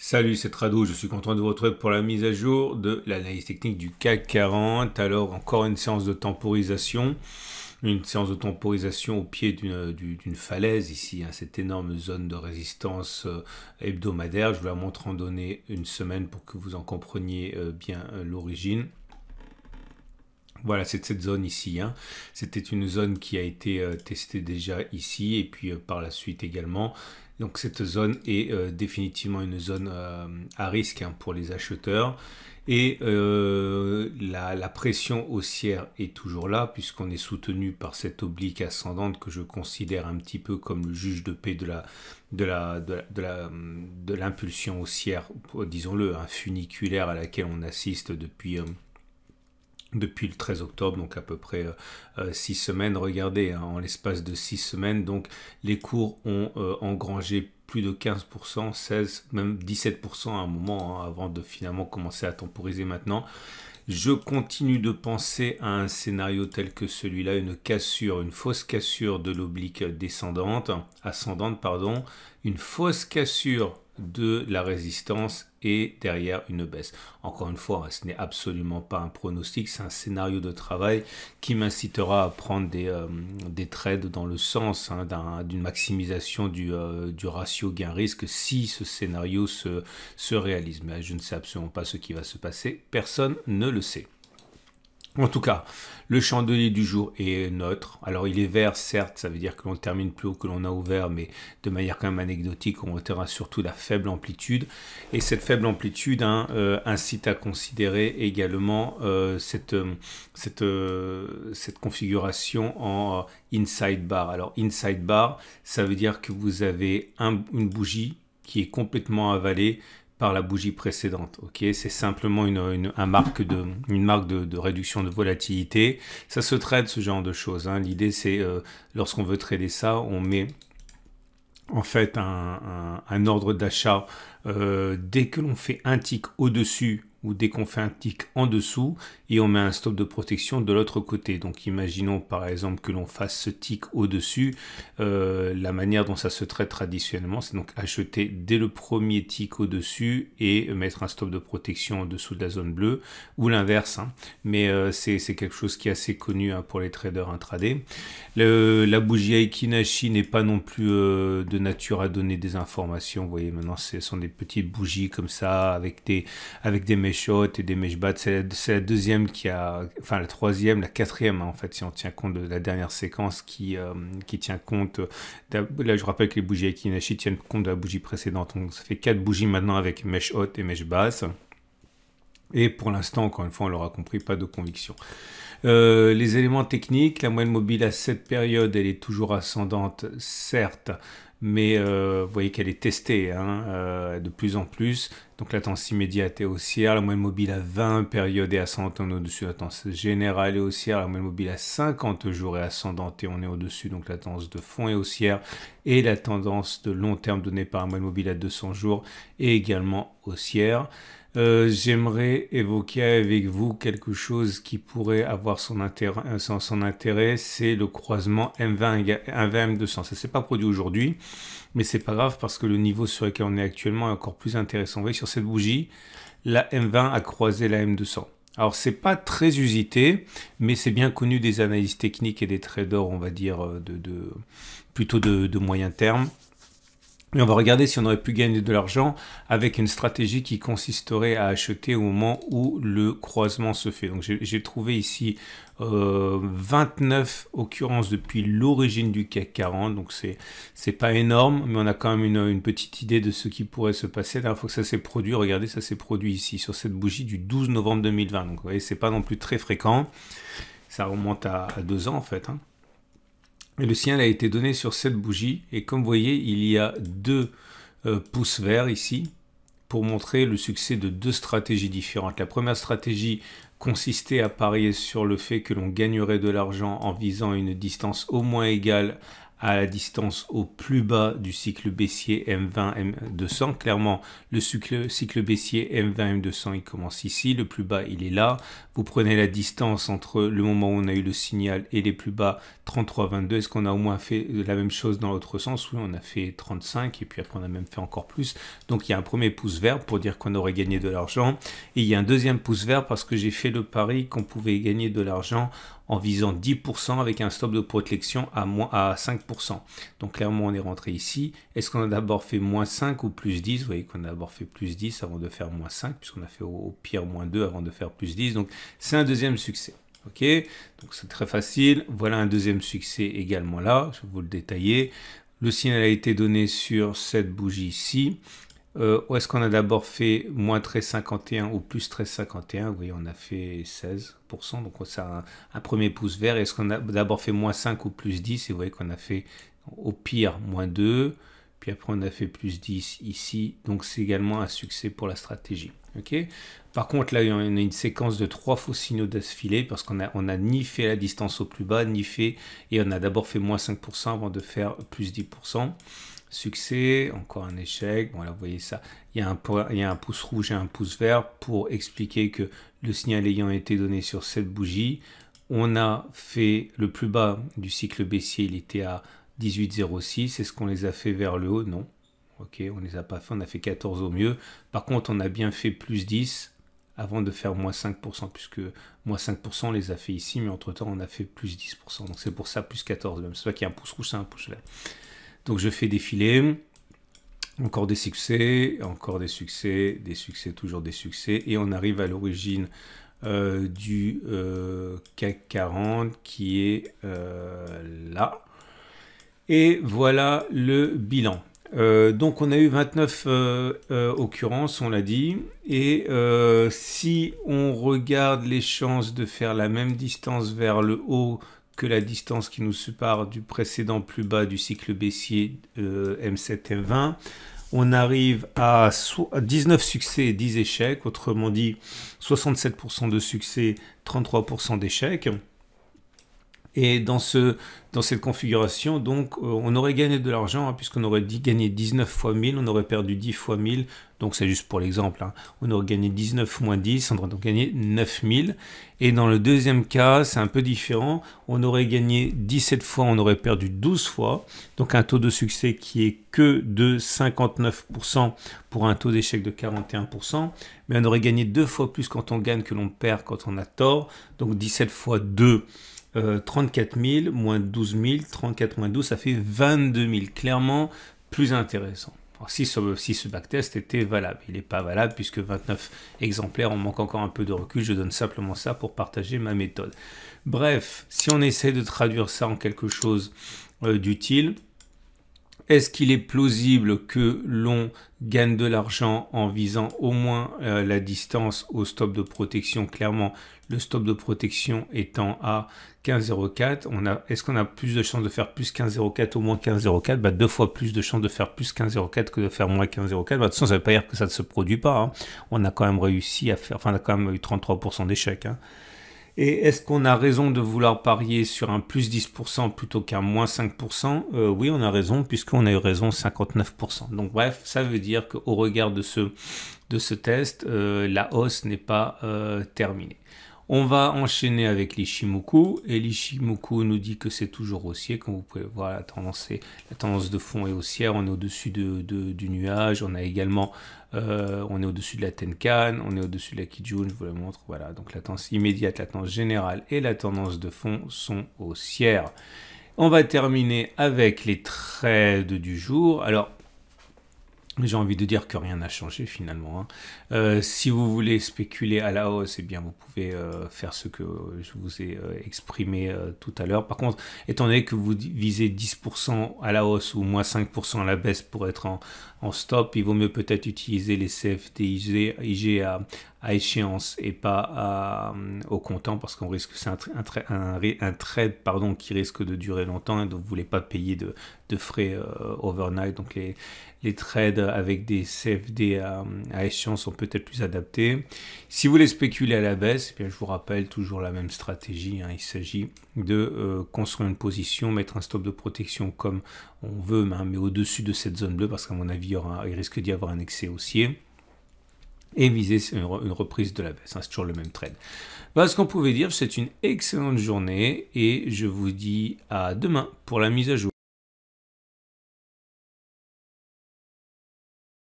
Salut, c'est Trado, je suis content de vous retrouver pour la mise à jour de l'analyse technique du CAC 40. Alors, encore une séance de temporisation, une séance de temporisation au pied d'une falaise ici, hein, cette énorme zone de résistance euh, hebdomadaire. Je vous la montre en données une semaine pour que vous en compreniez euh, bien euh, l'origine. Voilà, c'est cette zone ici. Hein. C'était une zone qui a été testée déjà ici et puis par la suite également. Donc cette zone est euh, définitivement une zone euh, à risque hein, pour les acheteurs. Et euh, la, pression haussière est toujours là, puisqu'on est soutenu par cette oblique ascendante que je considère un petit peu comme le juge de paix de la de la de l'impulsion haussière, disons-le, un hein, funiculaire à laquelle on assiste depuis depuis le 13 octobre, donc à peu près 6 euh, euh, semaines. Regardez, hein, en l'espace de 6 semaines, donc les cours ont euh, engrangé plus de 15%, 16, même 17% à un moment, hein, avant de finalement commencer à temporiser maintenant. Je continue de penser à un scénario tel que celui-là, une cassure, une fausse cassure de l'oblique descendante, ascendante, pardon, une fausse cassure de la résistance et derrière une baisse. Encore une fois, hein, ce n'est absolument pas un pronostic, c'est un scénario de travail qui m'incitera à prendre des, euh, trades dans le sens hein, d'une maximisation euh, du, ratio gain-risque si ce scénario se réalise. Mais je ne sais absolument pas ce qui va se passer, personne ne le sait. En tout cas, le chandelier du jour est neutre. Alors il est vert, certes, ça veut dire que l'on termine plus haut que l'on a ouvert, mais de manière quand même anecdotique, on notera surtout la faible amplitude. Et cette faible amplitude hein, euh, incite à considérer également euh, euh, cette, configuration en inside bar. Alors inside bar, ça veut dire que vous avez une bougie qui est complètement avalée par la bougie précédente. ok c'est simplement une, un marque de, une marque de, réduction de volatilité. Ça se trade ce genre de choses. Hein. L'idée c'est euh, lorsqu'on veut trader ça, on met en fait un, ordre d'achat euh, dès que l'on fait un tick au-dessus ou dès qu'on fait un tic en dessous et on met un stop de protection de l'autre côté. Donc imaginons par exemple que l'on fasse ce tic au-dessus, euh, la manière dont ça se traite traditionnellement, c'est donc acheter dès le premier tick au-dessus et mettre un stop de protection en dessous de la zone bleue, ou l'inverse. Hein. Mais euh, c'est quelque chose qui est assez connu hein, pour les traders intraday. la bougie Aikinashi n'est pas non plus euh, de nature à donner des informations. Vous voyez maintenant ce sont des petites bougies comme ça avec des, avec des Meshot et des basses, C'est la, deuxième qui a. Enfin, la troisième, la quatrième, en fait, si on tient compte de la dernière séquence qui, euh, qui tient compte. Là, je rappelle que les bougies Akinashi tiennent compte de la bougie précédente. Donc, ça fait quatre bougies maintenant avec Mesh Haute et Mesh Basse. Et pour l'instant, encore une fois, on a compris, pas de conviction. Euh, les éléments techniques, la moyenne mobile à cette période, elle est toujours ascendante, certes, mais euh, vous voyez qu'elle est testée hein, euh, de plus en plus. Donc la tendance immédiate est haussière, la moyenne mobile à 20 périodes est ascendante, on est au-dessus. La tendance générale est haussière, la moyenne mobile à 50 jours est ascendante et on est au-dessus. Donc la tendance de fond est haussière et la tendance de long terme donnée par la moyenne mobile à 200 jours est également haussière. Euh, j'aimerais évoquer avec vous quelque chose qui pourrait avoir son intérêt, intérêt c'est le croisement M20 M200. Ça ne s'est pas produit aujourd'hui, mais c'est pas grave parce que le niveau sur lequel on est actuellement est encore plus intéressant. Vous voyez, sur cette bougie, la M20 a croisé la M200. Alors c'est pas très usité, mais c'est bien connu des analyses techniques et des traders, on va dire, euh, de, plutôt de moyen terme. Et on va regarder si on aurait pu gagner de l'argent avec une stratégie qui consisterait à acheter au moment où le croisement se fait. Donc j'ai trouvé ici 29 euh, occurrences depuis l'origine du CAC 40, donc c'est pas énorme, mais on a quand même une, petite idée de ce qui pourrait se passer. La dernière fois que ça s'est produit, regardez, ça s'est produit ici sur cette bougie du 12 novembre 2020. Donc vous voyez, c'est pas non plus très fréquent. Ça remonte à, deux ans en fait. Hein le sien a été donné sur cette bougie. Et comme vous voyez, il y a deux euh, pouces verts ici pour montrer le succès de deux stratégies différentes. La première stratégie consistait à parier sur le fait que l'on gagnerait de l'argent en visant une distance au moins égale à la distance au plus bas du cycle baissier M20, M200. Clairement, le cycle, cycle baissier M20, M200, il commence ici. Le plus bas, il est là. Vous prenez la distance entre le moment où on a eu le signal et les plus bas, 33, 22. Est-ce qu'on a au moins fait la même chose dans l'autre sens Oui, on a fait 35 et puis après, on a même fait encore plus. Donc, il y a un premier pouce vert pour dire qu'on aurait gagné de l'argent. Et il y a un deuxième pouce vert parce que j'ai fait le pari qu'on pouvait gagner de l'argent en visant 10% avec un stop de protection à, moins, à 5%. Donc clairement, on est rentré ici. Est-ce qu'on a d'abord fait moins 5 ou plus 10 Vous voyez qu'on a d'abord fait plus 10 avant de faire moins 5, puisqu'on a fait au, pire moins 2 avant de faire plus 10. Donc c'est un deuxième succès. Ok, donc c'est très facile. Voilà un deuxième succès également là. Je vais vous le détailler. Le signal a été donné sur cette bougie ici. Ou euh, est-ce qu'on a d'abord fait moins 13,51 ou plus 13,51 Oui, on a fait 16%, donc ça a un, premier pouce vert. Est-ce qu'on a d'abord fait moins 5 ou plus 10 Et vous voyez qu'on a fait au pire moins 2, puis après on a fait plus 10 ici, donc c'est également un succès pour la stratégie. Ok. Par contre, là, on a une séquence de trois faux signaux d'affilée parce qu'on a, on a ni fait la distance au plus bas, ni fait, et on a d'abord fait moins 5% avant de faire plus 10%. Succès, encore un échec. Bon, vous voyez ça. Il y, a un, il y a un pouce rouge et un pouce vert pour expliquer que le signal ayant été donné sur cette bougie, on a fait le plus bas du cycle baissier, il était à 18,06. Est-ce qu'on les a fait vers le haut Non. Ok, on les a pas fait, on a fait 14 au mieux. Par contre, on a bien fait plus 10 avant de faire moins 5%, puisque moins 5% on les a fait ici, mais entre-temps on a fait plus 10%. Donc c'est pour ça plus 14 même. C'est pas qu'il y a un pouce rouge, c'est un pouce vert. Donc je fais défiler. Encore des succès, encore des succès, des succès, toujours des succès. Et on arrive à l'origine euh, du euh, CAC 40 qui est euh, là. Et voilà le bilan. Euh, donc on a eu 29 euh, euh, occurrences, on l'a dit, et si on regarde les chances de faire la même distance vers le haut que la distance qui nous sépare du précédent plus bas du cycle baissier M7 M20, on arrive à 19 succès et 10 échecs, autrement dit 67% de succès, 33% d'échecs. Et dans, ce, cette configuration, donc, euh, on aurait gagné de l'argent, hein, puisqu'on aurait dit gagné 19 fois 1000, on aurait perdu 10 fois 1000, donc c'est juste pour l'exemple, hein. on aurait gagné 19 moins 10, on aurait donc gagné 9000. Et dans le deuxième cas, c'est un peu différent, on aurait gagné 17 fois, on aurait perdu 12 fois, donc un taux de succès qui est que de 59% pour un taux d'échec de 41%, mais on aurait gagné deux fois plus quand on gagne que l'on perd quand on a tort, donc 17 fois 2, 34 euh, 000 moins 12 000, 34 moins 12, ça fait 22 000. Clairement, plus intéressant. si, ce, si ce backtest était valable, il n'est pas valable puisque 29 exemplaires, on manque encore un peu de recul, je donne simplement ça pour partager ma méthode. Bref, si on essaie de traduire ça en quelque chose euh, d'utile, est-ce qu'il est plausible que l'on gagne de l'argent en visant au moins euh, la distance au stop de protection Clairement, le stop de protection étant à 15,04, est-ce qu'on a plus de chances de faire plus 15,04 au moins 15,04 bah, Deux fois plus de chances de faire plus 15,04 que de faire moins 15,04. Bah, de toute façon, ça ne veut pas dire que ça ne se produit pas. Hein. On a quand même réussi à faire, enfin, on a quand même eu 33% d'échecs. Hein. Et est-ce qu'on a raison de vouloir parier sur un plus 10% plutôt qu'un moins 5% euh, Oui, on a raison, puisqu'on a eu raison 59%. Donc bref, ça veut dire qu'au regard de ce, de ce test, euh, la hausse n'est pas euh, terminée. On va enchaîner avec l'Ishimoku, et l'Ishimoku nous dit que c'est toujours haussier, comme vous pouvez voir, la tendance, la tendance de fond est haussière, on est au-dessus du nuage, on a également, euh, on est au-dessus de la Tenkan, on est au-dessus de la Kijun, je vous le montre, voilà, donc la tendance immédiate, la tendance générale et la tendance de fond sont haussières. On va terminer avec les trades du jour, alors j'ai envie de dire que rien n'a changé finalement. Hein. Euh, si vous voulez spéculer à la hausse, eh bien vous pouvez euh, faire ce que je vous ai euh, exprimé tout à l'heure. Par contre, étant donné que vous visez 10% à la hausse ou moins 5% à la baisse pour être en, stop, il vaut mieux peut-être utiliser les CFD IG à, échéance et pas au comptant parce qu'on risque c'est un, trade pardon qui risque de durer longtemps et donc vous ne voulez pas payer de, de frais overnight donc les les trades avec des CFD à, échéance sont peut-être plus adaptés. Si vous voulez spéculer à la baisse, eh bien, je vous rappelle toujours la même stratégie. Hein. Il s'agit de euh, construire une position, mettre un stop de protection comme on veut, mais, hein, au-dessus de cette zone bleue, parce qu'à mon avis, il, il risque d'y avoir un excès haussier et viser une, reprise de la baisse. Hein. c'est toujours le même trade. Voilà ce qu'on pouvait dire. C'est une excellente journée et je vous dis à demain pour la mise à jour.